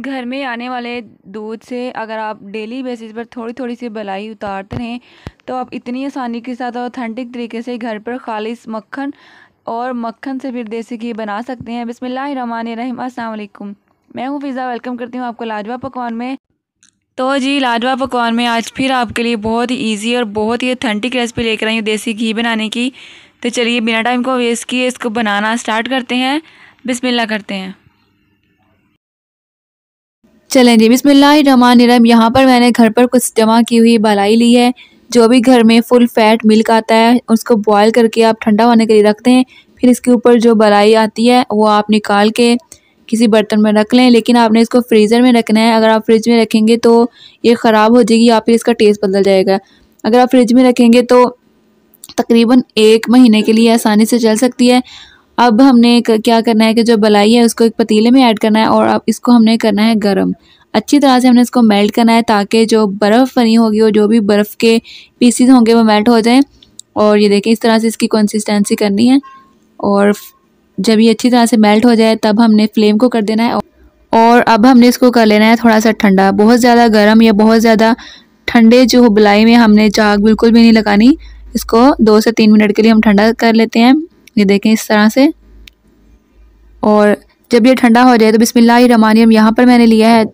घर में आने वाले दूध से अगर आप डेली बेसिस पर थोड़ी थोड़ी सी बलाई उतारते रहें तो आप इतनी आसानी के साथ और ऑथेंटिक तरीके से घर पर खालिश मक्खन और मक्खन से फिर देसी घी बना सकते हैं बिसमीम अल्लाम मैं हूँ फिज़ा वेलकम करती हूँ आपको लाजवा पकवान में तो जी लाजवा पकवान में आज फिर आपके लिए बहुत ही ईजी और बहुत ही ऑथेंटिक रेसिपी लेकर आई हूँ देसी घी बनाने की तो चलिए बिना टाइम को वेस्ट किए इसको बनाना स्टार्ट करते हैं बिस्मिल्लाह करते हैं चलें जी बिसमीम यहाँ पर मैंने घर पर कुछ जमा की हुई बलाई ली है जो भी घर में फुल फैट मिल्क आता है उसको बॉयल करके आप ठंडा होने के लिए रखते हैं फिर इसके ऊपर जो बलाई आती है वो आप निकाल के किसी बर्तन में रख लें लेकिन आपने इसको फ्रीज़र में रखना है अगर आप फ्रिज में रखेंगे तो ये ख़राब हो जाएगी या फिर इसका टेस्ट बदल जाएगा अगर आप फ्रिज में रखेंगे तो तकरीबन एक महीने के लिए आसानी से चल सकती है अब हमने क्या करना है कि जो बलाई है उसको एक पतीले में ऐड करना है और अब इसको हमने करना है गर्म अच्छी तरह से हमने इसको मेल्ट करना है ताकि जो बर्फ़ बनी होगी और जो भी बर्फ़ के पीसीज होंगे वो मेल्ट हो जाएँ और ये देखें इस तरह से इसकी कंसिस्टेंसी करनी है और जब ये अच्छी तरह से मेल्ट हो जाए तब हमने फ्लेम को कर देना है और अब हमने इसको कर लेना है थोड़ा सा ठंडा बहुत ज़्यादा गर्म या बहुत ज़्यादा ठंडे जो बलाई में हमने चाक बिल्कुल भी नहीं लगानी इसको दो से तीन मिनट के लिए हम ठंडा कर लेते हैं ये देखें इस तरह से और जब ये ठंडा हो जाए तो रमानियम यहाँ पर मैंने लिया है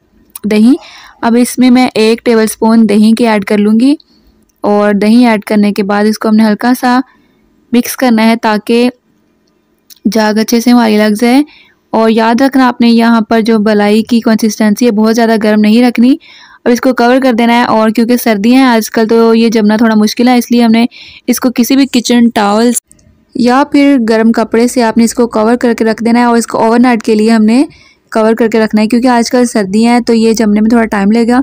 दही अब इसमें मैं एक टेबल स्पून दही की ऐड कर लूँगी और दही ऐड करने के बाद इसको हमने हल्का सा मिक्स करना है ताकि जाग अच्छे से हमारी लग जाए और याद रखना आपने यहाँ पर जो बलाई की कंसिस्टेंसी है बहुत ज़्यादा गर्म नहीं रखनी अब इसको कवर कर देना है और क्योंकि सर्दियाँ हैं आजकल तो ये जमना थोड़ा मुश्किल है इसलिए हमने इसको किसी भी किचन टावल्स या फिर गर्म कपड़े से आपने इसको कवर करके रख देना है और इसको ओवरनाइट के लिए हमने कवर करके रखना है क्योंकि आजकल सर्दियाँ हैं तो ये जमने में थोड़ा टाइम लगेगा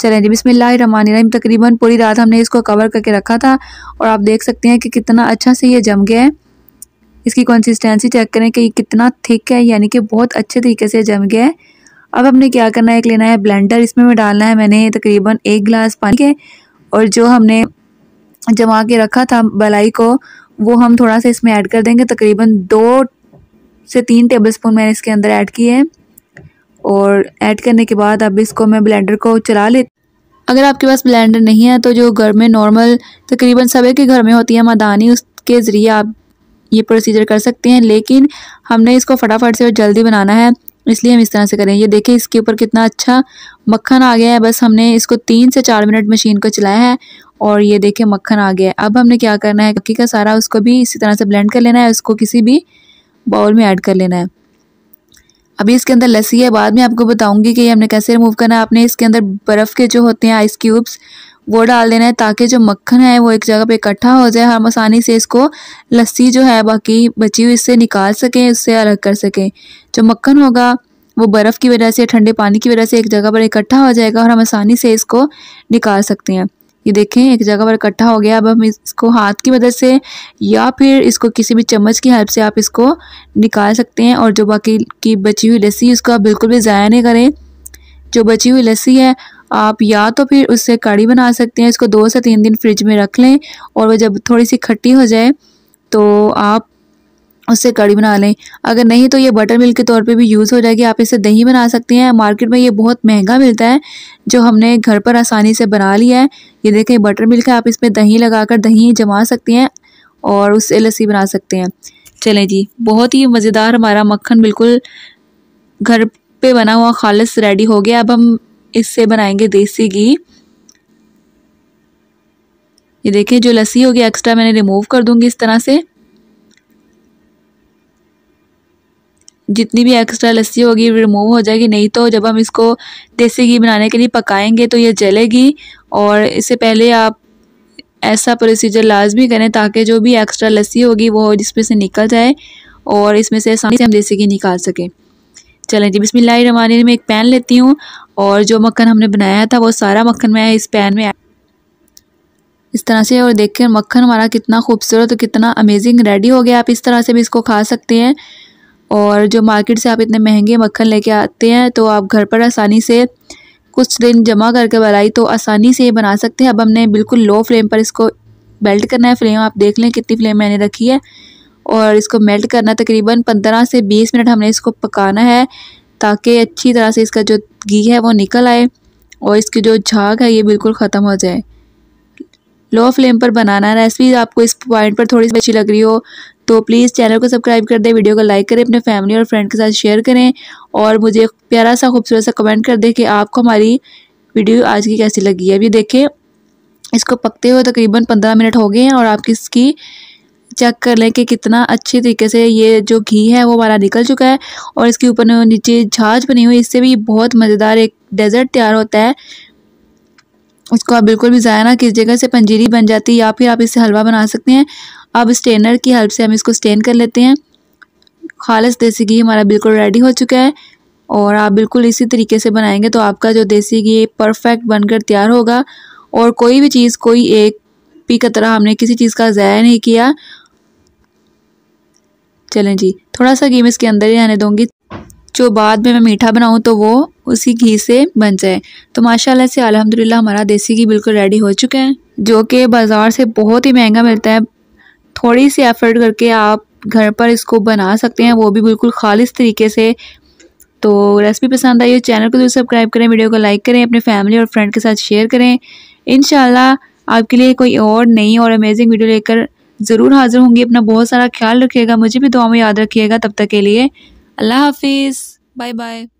चलें जी रही तकरीबन पूरी रात हमने इसको कवर करके रखा था और आप देख सकते हैं कि कितना अच्छा से ये जम गया है इसकी कंसिस्टेंसी चेक करें कि ये कितना थिक है यानी कि बहुत अच्छे तरीके से जम गया है अब हमने क्या करना है एक लेना है ब्लेंडर इसमें में डालना है मैंने तकरीबन एक गिलास पानी के और जो हमने जमा के रखा था बलाई को वो हम थोड़ा सा इसमें ऐड कर देंगे तकरीबन दो से तीन टेबल स्पून मैंने इसके अंदर ऐड किए हैं और ऐड करने के बाद अब इसको मैं ब्लेंडर को चला ले अगर आपके पास ब्लेंडर नहीं है तो जो घर में नॉर्मल तकरीबन सभी के घर में होती है मदानी उसके ज़रिए आप ये प्रोसीजर कर सकते हैं लेकिन हमने इसको फटाफट से और जल्दी बनाना है इसलिए हम इस तरह से करें ये देखें इसके ऊपर कितना अच्छा मक्खन आ गया है बस हमने इसको तीन से चार मिनट मशीन को चलाया है और ये देखें मक्खन आ गया है अब हमने क्या करना है कक्की का सारा उसको भी इसी तरह से ब्लेंड कर लेना है उसको किसी भी बाउल में ऐड कर लेना है अभी इसके अंदर लस्सी है बाद में आपको बताऊंगी कि ये हमने कैसे रिमूव करना है आपने इसके अंदर बर्फ़ के जो होते हैं आइस क्यूब्स वो डाल देना है ताकि जो मक्खन है वो एक जगह पे इकट्ठा हो जाए हम आसानी से इसको लस्सी जो है बाकी बची हुई इससे निकाल सकें इससे अलग कर सकें जो मक्खन होगा वो बर्फ़ की वजह से ठंडे पानी की वजह से एक जगह पर इकट्ठा हो जाएगा और हम आसानी से इसको निकाल सकते हैं ये देखें एक जगह पर इकट्ठा हो गया अब हम इसको हाथ की मदद से या फिर इसको किसी भी चम्मच की हेल्प से आप इसको निकाल सकते हैं और जो बाकी की बची हुई लस्सी उसको आप बिल्कुल भी ज़ाया नहीं करें जो बची हुई लस्सी है आप या तो फिर उससे कड़ी बना सकते हैं इसको दो से तीन दिन फ्रिज में रख लें और वह जब थोड़ी सी खट्टी हो जाए तो आप उससे कड़ी बना लें अगर नहीं तो ये बटर मिल्क के तौर पे भी यूज़ हो जाएगी आप इसे दही बना सकती हैं मार्केट में ये बहुत महंगा मिलता है जो हमने घर पर आसानी से बना लिया है ये देखें बटर मिल्क है आप इसमें दही लगाकर दही जमा सकती हैं और उससे लस्सी बना सकते हैं चलें जी बहुत ही मज़ेदार हमारा मक्खन बिल्कुल घर पे बना हुआ खालस रेडी हो गया अब हम इससे बनाएंगे देसी घी ये देखिए जो लस्सी होगी एक्स्ट्रा मैंने रिमूव कर दूंगी इस तरह से जितनी भी एक्स्ट्रा लस्सी होगी रिमूव हो जाएगी नहीं तो जब हम इसको देसी घी बनाने के लिए पकाएंगे तो ये जलेगी और इससे पहले आप ऐसा प्रोसीजर लाजमी करें ताकि जो भी एक्स्ट्रा लस्सी होगी वो जिसमें से निकल जाए और इसमें से आसानी से हम देसी घी निकाल सकें चलें जी बिस्मिल्ल रमान में एक पैन लेती हूँ और जो मक्खन हमने बनाया था वो सारा मक्खन मैं इस पैन में इस तरह से और देखें मक्खन हमारा कितना खूबसूरत और कितना अमेजिंग रेडी हो गया आप इस तरह से भी इसको खा सकते हैं और जो मार्केट से आप इतने महंगे मक्खन लेके आते हैं तो आप घर पर आसानी से कुछ दिन जमा करके बनाई तो आसानी से ये बना सकते हैं अब हमने बिल्कुल लो फ्लेम पर इसको बेल्ट करना है फ्लेम आप देख लें कितनी फ्लेम मैंने रखी है और इसको मेल्ट करना तकरीबन पंद्रह से बीस मिनट हमने इसको पकाना है ताकि अच्छी तरह से इसका जो घी है वो निकल आए और इसकी जो झाग है ये बिल्कुल ख़त्म हो जाए लो फ्लेम पर बनाना रेसिपी आपको इस पॉइंट पर थोड़ी सी अच्छी लग रही हो तो प्लीज़ चैनल को सब्सक्राइब कर दें वीडियो को लाइक करें अपने फैमिली और फ्रेंड के साथ शेयर करें और मुझे प्यारा सा खूबसूरत सा कमेंट कर दें कि आपको हमारी वीडियो आज की कैसी लगी है अभी देखें इसको पकते हुए तकरीबन पंद्रह मिनट हो गए हैं और आपकी इसकी चेक कर लें कि कितना अच्छे तरीके से ये जो घी है वो हमारा निकल चुका है और इसके ऊपर नीचे छाछ बनी हुई इससे भी बहुत मज़ेदार एक डेज़र्ट तैयार होता है इसको आप बिल्कुल भी ज़ाया ना किस जगह से पंजीरी बन जाती है या फिर आप इससे हलवा बना सकते हैं अब स्टेनर की हेल्प से हम इसको स्टेन कर लेते हैं खालस देसी घी हमारा बिल्कुल रेडी हो चुका है और आप बिल्कुल इसी तरीके से बनाएंगे तो आपका जो देसी घी परफेक्ट बनकर तैयार होगा और कोई भी चीज़ कोई एक भी कतरा हमने किसी चीज़ का ज़ाया नहीं किया चलें जी थोड़ा सा घी मैं इसके अंदर ही रहने दूँगी जो बाद में मैं मीठा बनाऊँ तो वो उसी घी से बन जाए तो माशाल्लाह से अल्हम्दुलिल्लाह हमारा देसी घी बिल्कुल रेडी हो चुका है जो कि बाज़ार से बहुत ही महंगा मिलता है थोड़ी सी एफर्ट करके आप घर पर इसको बना सकते हैं वो भी बिल्कुल खालिश तरीके से तो रेसिपी पसंद आई हो चैनल को जरूर सब्सक्राइब करें वीडियो को लाइक करें अपने फैमिली और फ्रेंड के साथ शेयर करें इन आपके लिए कोई और नई और अमेजिंग वीडियो लेकर ज़रूर हाजिर होंगी अपना बहुत सारा ख्याल रखिएगा मुझे भी दुआ में याद रखिएगा तब तक के लिए अल्लाह हाफिज़ बाय बाय